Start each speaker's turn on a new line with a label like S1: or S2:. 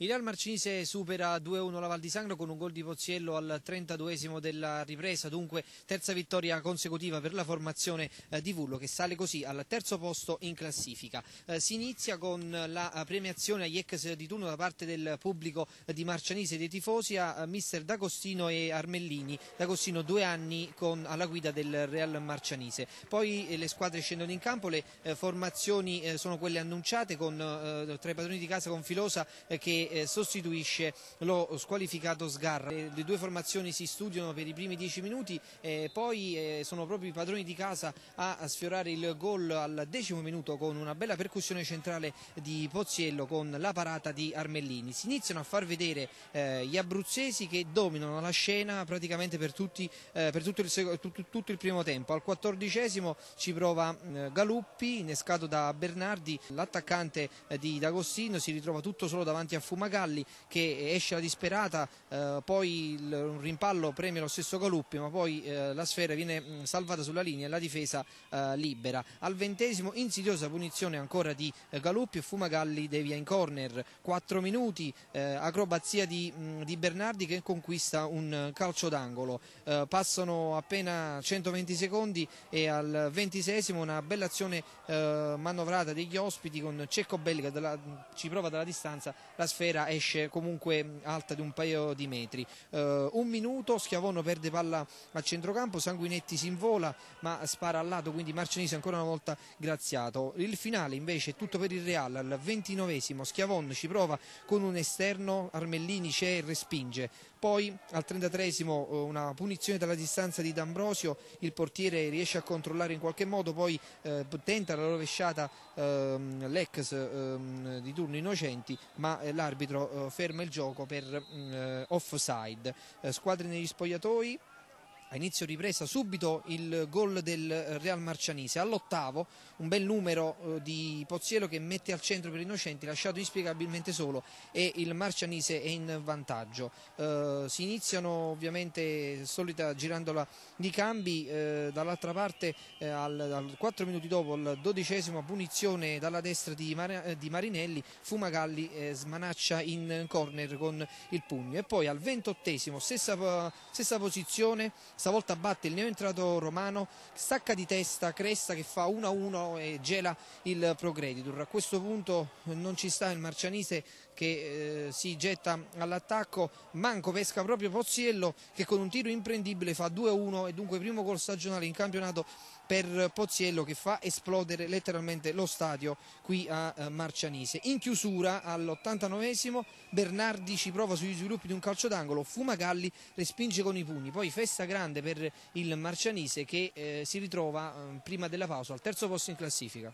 S1: Il Real Marcinese supera 2-1 la Val di Sangro con un gol di Pozziello al 32 della ripresa, dunque terza vittoria consecutiva per la formazione eh, di Vullo che sale così al terzo posto in classifica. Eh, si inizia con la eh, premiazione agli ex di turno da parte del pubblico di Marcianise e dei tifosi a mister D'Agostino e Armellini. D'Agostino due anni con, alla guida del Real Marcianise. Poi le squadre scendono in campo, le formazioni sono quelle annunciate con i padroni di casa con Filosa che eh, sostituisce lo squalificato Sgarra. Eh, le due formazioni si studiano per i primi dieci minuti e eh, poi sono proprio i padroni di casa a sfiorare il gol al decimo minuto con una bella percussione centrale di Pozziello con la parata di Armellini. Si iniziano a far vedere gli abruzzesi che dominano la scena praticamente per, tutti, per tutto, il, tutto, il, primo tempo. Al quattordicesimo ci prova Galuppi innescato da Bernardi, l'attaccante di D'Agostino si ritrova tutto solo davanti a Fumagalli Fumagalli che esce la disperata, eh, poi il rimpallo premia lo stesso Galuppi, ma poi eh, la sfera viene mm, salvata sulla linea e la difesa eh, libera. Al ventesimo insidiosa punizione ancora di eh, Galuppi e Fumagalli devia in corner. 4 minuti, eh, acrobazia di, mm, di, Bernardi che conquista un eh, calcio d'angolo. passano appena 120 secondi e al ventisesimo una bella azione manovrata degli ospiti con Cecco Belli che dalla, ci prova dalla distanza la sfera Vera esce comunque mm, alta di un paio di metri. Uh, un minuto, Schiavonno perde palla a centrocampo, Sanguinetti si invola ma spara al lato, quindi Marcenisi ancora una volta graziato. Il finale invece è tutto per il Real, al ventinovesimo Schiavonno ci prova con un esterno, Armellini c'è e respinge. Poi al 33 eh, una punizione dalla distanza di D'Ambrosio, il portiere riesce a controllare in qualche modo, poi eh, tenta la rovesciata ehm, l'ex ehm, di turno Innocenti, ma eh, l'arbitro eh, ferma il gioco per mm, eh, offside. Eh, squadre negli spogliatoi a inizio ripresa subito il gol del eh, Real Marcianise all'ottavo un bel numero eh, di Pozzielo che mette al centro per Innocenti lasciato inspiegabilmente solo e il Marcianise è in vantaggio eh, si iniziano ovviamente solita girandola di cambi eh, dall'altra parte eh, al, al 4 minuti dopo il dodicesimo punizione dalla destra di, Mar eh, di Marinelli Fumagalli smanaccia in corner con il pugno e poi al ventottesimo stessa, stessa posizione stavolta batte il neoentrato Romano, stacca di testa Cresta che fa 1-1 e gela il Progreditur. A questo punto non ci sta il Marcianise che eh, si getta all'attacco, manco pesca proprio Pozziello che con un tiro imprendibile fa 2-1 e dunque primo gol stagionale in campionato per Pozziello che fa esplodere letteralmente lo stadio qui a eh, Marcianise. In chiusura all'89esimo Bernardi ci prova sugli sviluppi di un calcio d'angolo, Fumagalli respinge con i pugni, poi festa grande grande per il Marcianise che eh, si ritrova eh, prima della pausa al terzo posto in classifica.